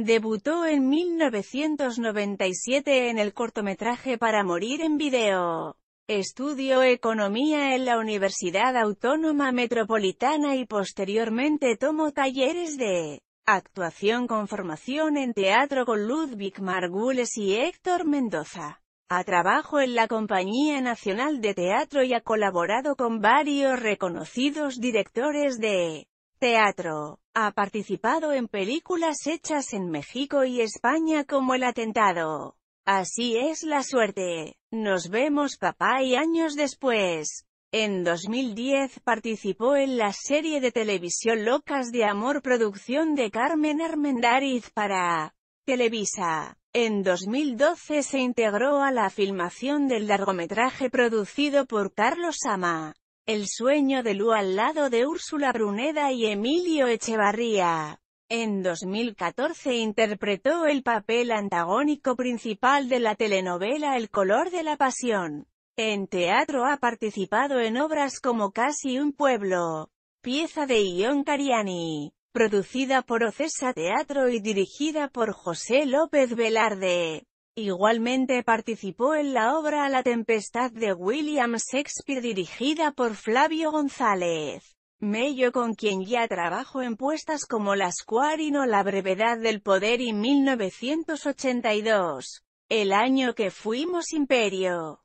Debutó en 1997 en el cortometraje Para morir en video. Estudió economía en la Universidad Autónoma Metropolitana y posteriormente tomó talleres de actuación con formación en teatro con Ludwig Margules y Héctor Mendoza. A trabajo en la Compañía Nacional de Teatro y ha colaborado con varios reconocidos directores de Teatro. Ha participado en películas hechas en México y España como El Atentado. Así es la suerte. Nos vemos papá y años después. En 2010 participó en la serie de televisión Locas de Amor producción de Carmen Armendáriz para Televisa. En 2012 se integró a la filmación del largometraje producido por Carlos Sama. El sueño de Lu al lado de Úrsula Bruneda y Emilio Echevarría. En 2014 interpretó el papel antagónico principal de la telenovela El color de la pasión. En teatro ha participado en obras como Casi un pueblo, pieza de Ion Cariani, producida por Ocesa Teatro y dirigida por José López Velarde. Igualmente participó en la obra La tempestad de William Shakespeare dirigida por Flavio González. Mello con quien ya trabajó en puestas como Las Cuarino La brevedad del poder y 1982, el año que fuimos imperio.